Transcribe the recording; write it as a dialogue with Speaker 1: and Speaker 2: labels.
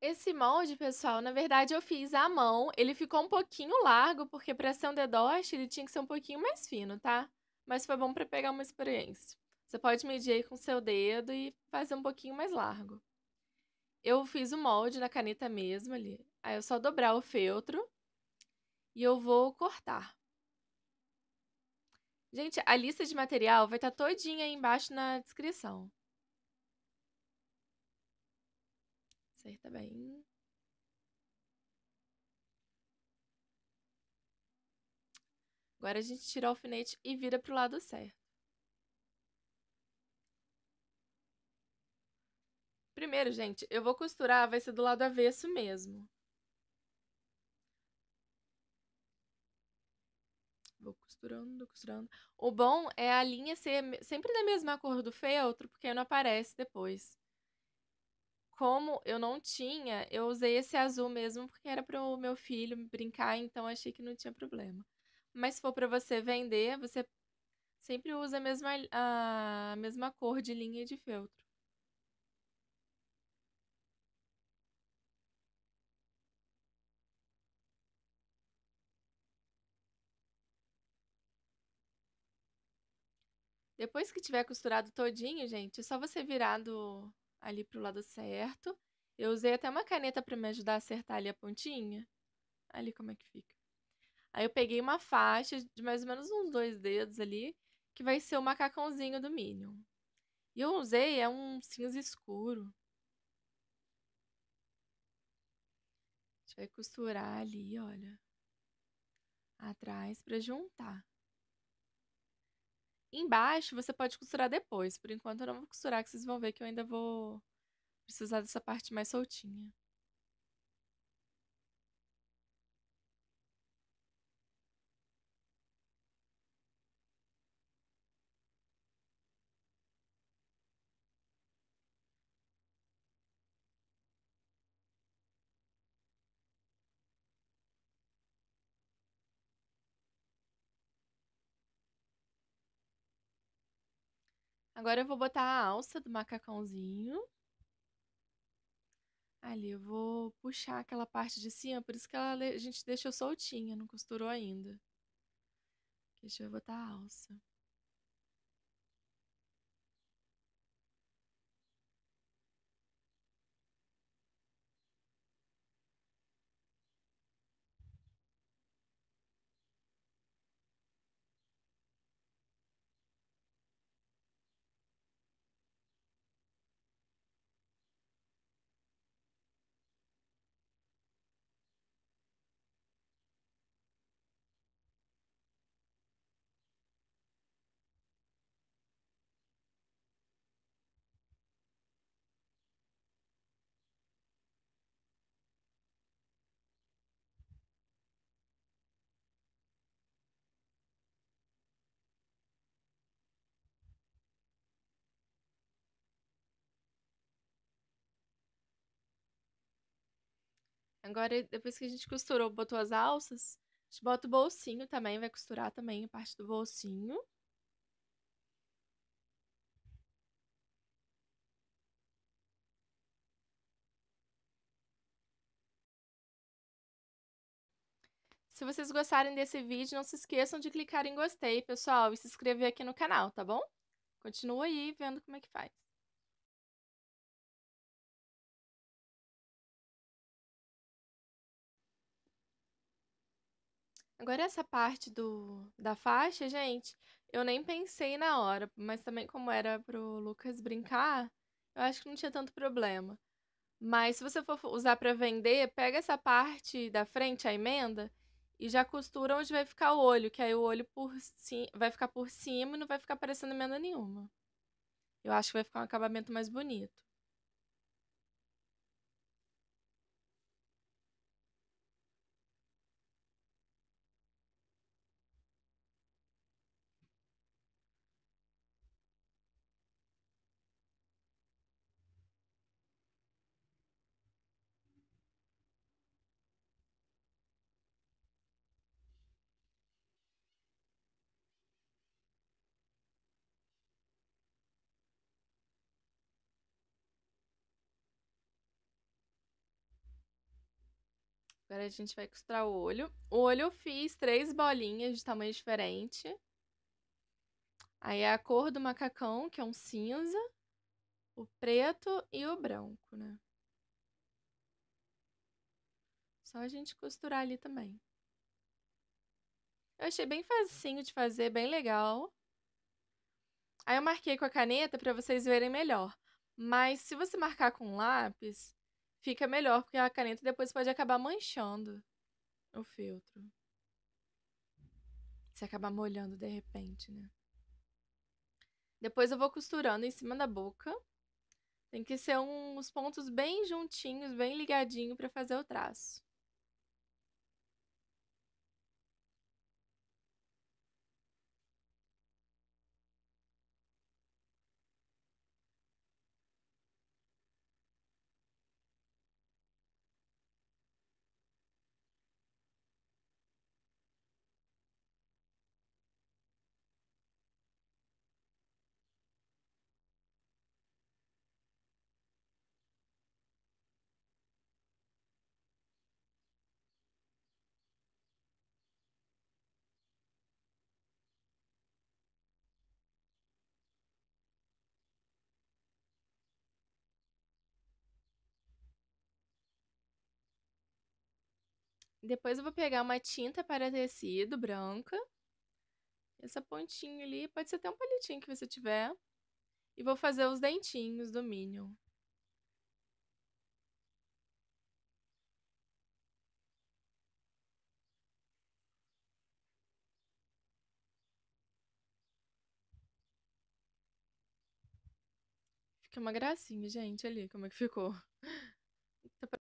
Speaker 1: Esse molde, pessoal, na verdade eu fiz à mão. Ele ficou um pouquinho largo, porque para ser um dedoche ele tinha que ser um pouquinho mais fino, tá? Mas foi bom para pegar uma experiência. Você pode medir aí com seu dedo e fazer um pouquinho mais largo. Eu fiz o molde na caneta mesmo ali. Aí eu só dobrar o feltro e eu vou cortar. Gente, a lista de material vai estar tá todinha aí embaixo na descrição. Acerta bem. Agora a gente tira o alfinete e vira para o lado certo. Primeiro, gente, eu vou costurar, vai ser do lado avesso mesmo. costurando, costurando. O bom é a linha ser sempre da mesma cor do feltro, porque não aparece depois. Como eu não tinha, eu usei esse azul mesmo porque era para o meu filho brincar, então achei que não tinha problema. Mas se for para você vender, você sempre usa a mesma, a mesma cor de linha e de feltro. Depois que tiver costurado todinho, gente, é só você virar do, ali pro lado certo. Eu usei até uma caneta para me ajudar a acertar ali a pontinha. Ali como é que fica. Aí eu peguei uma faixa de mais ou menos uns dois dedos ali, que vai ser o macacãozinho do Minion. E eu usei é um cinza escuro. A gente vai costurar ali, olha. Atrás para juntar. Embaixo você pode costurar depois. Por enquanto eu não vou costurar, que vocês vão ver que eu ainda vou precisar dessa parte mais soltinha. Agora eu vou botar a alça do macacãozinho. Ali eu vou puxar aquela parte de cima, por isso que ela, a gente deixou soltinha, não costurou ainda. Deixa eu botar a alça. Agora, depois que a gente costurou, botou as alças, a gente bota o bolsinho também, vai costurar também a parte do bolsinho. Se vocês gostarem desse vídeo, não se esqueçam de clicar em gostei, pessoal, e se inscrever aqui no canal, tá bom? Continua aí vendo como é que faz. Agora, essa parte do, da faixa, gente, eu nem pensei na hora, mas também, como era pro Lucas brincar, eu acho que não tinha tanto problema. Mas se você for usar para vender, pega essa parte da frente, a emenda, e já costura onde vai ficar o olho, que aí o olho por cima, vai ficar por cima e não vai ficar parecendo emenda nenhuma. Eu acho que vai ficar um acabamento mais bonito. Agora a gente vai costurar o olho. O olho eu fiz três bolinhas de tamanho diferente. Aí é a cor do macacão, que é um cinza, o preto e o branco, né? Só a gente costurar ali também. Eu achei bem facinho de fazer, bem legal. Aí eu marquei com a caneta para vocês verem melhor. Mas se você marcar com lápis, fica melhor, porque a caneta depois pode acabar manchando o filtro. Se acabar molhando de repente, né? Depois eu vou costurando em cima da boca. Tem que ser um, uns pontos bem juntinhos, bem ligadinho para fazer o traço. Depois eu vou pegar uma tinta para tecido branca. Essa pontinha ali, pode ser até um palitinho que você tiver. E vou fazer os dentinhos do Minion. Fica uma gracinha, gente, ali, como é que ficou.